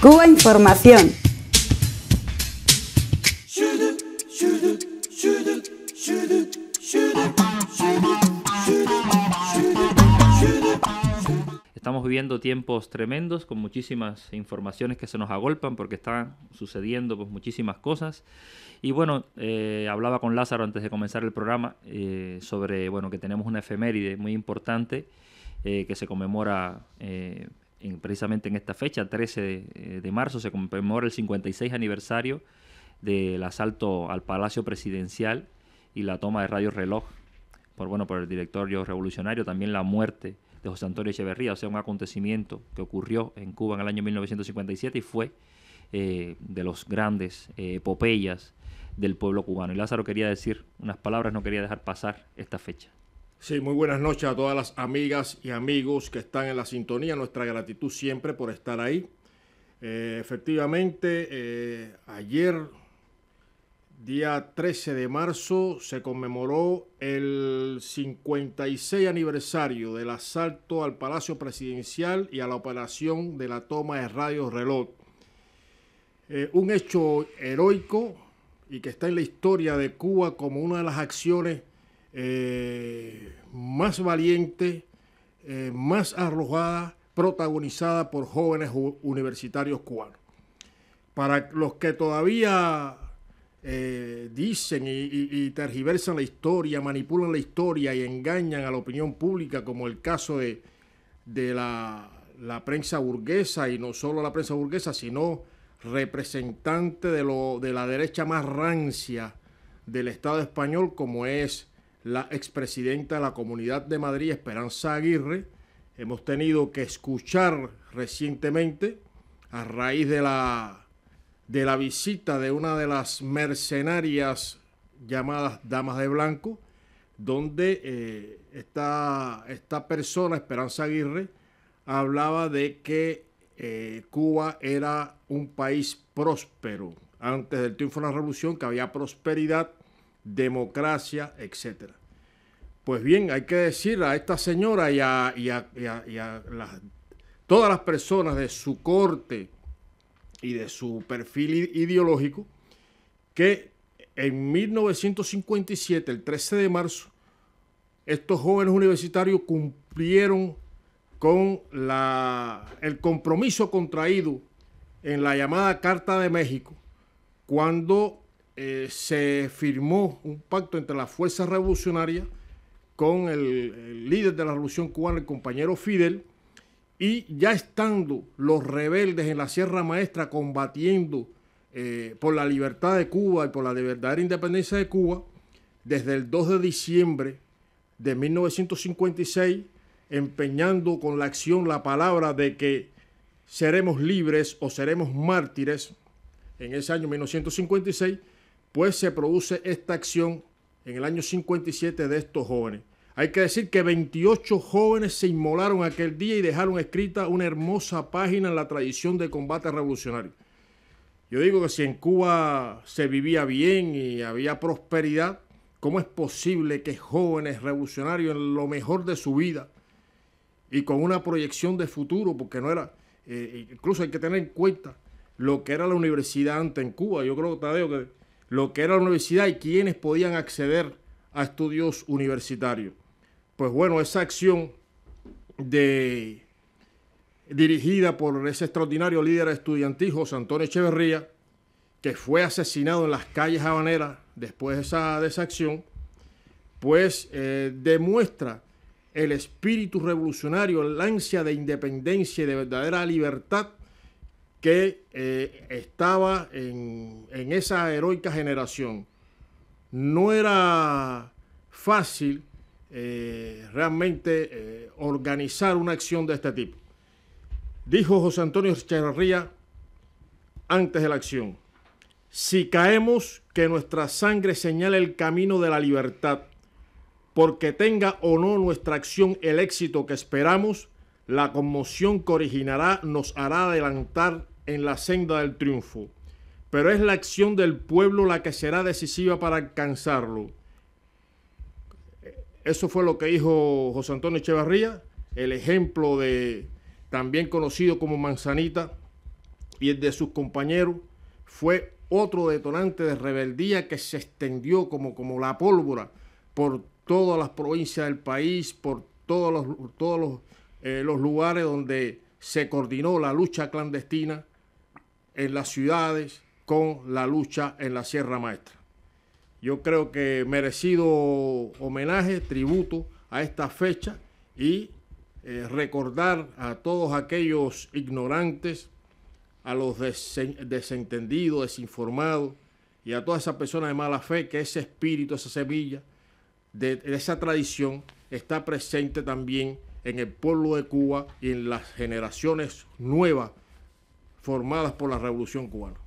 Cuba Información. Estamos viviendo tiempos tremendos con muchísimas informaciones que se nos agolpan porque están sucediendo pues, muchísimas cosas. Y bueno, eh, hablaba con Lázaro antes de comenzar el programa eh, sobre bueno, que tenemos una efeméride muy importante eh, que se conmemora precisamente en esta fecha, 13 eh, de, marzo, se conmemora el 56 aniversario del asalto al Palacio Presidencial y la toma de Radio Reloj por, bueno, por el directorio revolucionario, también la muerte de José Antonio Echeverría, o sea, un acontecimiento que ocurrió en Cuba en el año 1957 y fue eh, de los grandes eh, epopeyas del pueblo cubano. Y Lázaro quería decir unas palabras, no quería dejar pasar esta fecha. Sí, muy buenas noches a todas las amigas y amigos que están en la sintonía. Nuestra gratitud siempre por estar ahí. Eh, efectivamente, eh, ayer, día 13 de marzo, se conmemoró el 56 aniversario del asalto al Palacio Presidencial y a la operación de la toma de Radio Reloj. Eh, un hecho heroico y que está en la historia de Cuba como una de las acciones eh, más valiente, eh, más arrojada, protagonizada por jóvenes universitarios cubanos. Para los que todavía eh, dicen y, tergiversan la historia, manipulan la historia y engañan a la opinión pública, como el caso de, la, prensa burguesa, y no solo la prensa burguesa, sino representante de, lo, de la derecha más rancia del Estado español, como es la expresidenta de la Comunidad de Madrid, Esperanza Aguirre. Hemos tenido que escuchar recientemente, a raíz de la, de la visita de una de las mercenarias llamadas Damas de Blanco, donde eh, esta, persona, Esperanza Aguirre, hablaba de que eh, Cuba era un país próspero. Antes del triunfo de la revolución, que había prosperidad, democracia, etc. Pues bien, hay que decir a esta señora y a, todas las personas de su corte y de su perfil ideológico que en 1957, el 13 de marzo, estos jóvenes universitarios cumplieron con la, el compromiso contraído en la llamada Carta de México, cuando eh, se firmó un pacto entre las fuerzas revolucionarias con el, líder de la revolución cubana, el compañero Fidel, y ya estando los rebeldes en la Sierra Maestra combatiendo eh, por la libertad de Cuba y por la verdadera independencia de Cuba, desde el 2 de diciembre de 1956, empeñando con la acción la palabra de que seremos libres o seremos mártires, en ese año 1956, pues se produce esta acción en el año 57 de estos jóvenes. Hay que decir que 28 jóvenes se inmolaron aquel día y dejaron escrita una hermosa página en la tradición de combate revolucionario. Yo digo que si en Cuba se vivía bien y había prosperidad, ¿cómo es posible que jóvenes revolucionarios en lo mejor de su vida y con una proyección de futuro, porque no era, eh, incluso hay que tener en cuenta lo que era la universidad antes en Cuba. Yo creo, Tadeo, que lo que era la universidad y quiénes podían acceder a estudios universitarios. Pues bueno, esa acción dirigida por ese extraordinario líder estudiantil, José Antonio Echeverría, que fue asesinado en las calles habaneras después de esa, esa acción, pues eh, demuestra el espíritu revolucionario, la ansia de independencia y de verdadera libertad que eh, estaba en, esa heroica generación. No era fácil eh, realmente eh, organizar una acción de este tipo. Dijo José Antonio Echeverría antes de la acción, si caemos, que nuestra sangre señale el camino de la libertad, porque tenga o no nuestra acción el éxito que esperamos, la conmoción que originará nos hará adelantar en la senda del triunfo, pero es la acción del pueblo la que será decisiva para alcanzarlo. Eso fue lo que dijo José Antonio Echevarría, el ejemplo de también conocido como Manzanita y el de sus compañeros fue otro detonante de rebeldía que se extendió como, como la pólvora por todas las provincias del país, por todos los, todos los eh, lugares donde se coordinó la lucha clandestina en las ciudades con la lucha en la Sierra Maestra. Yo creo que merecido homenaje, tributo a esta fecha y eh, recordar a todos aquellos ignorantes, a los desentendidos, desinformados y a todas esas personas de mala fe que ese espíritu, esa semilla de esa tradición está presente también en el pueblo de Cuba y en las generaciones nuevas formadas por la Revolución Cubana.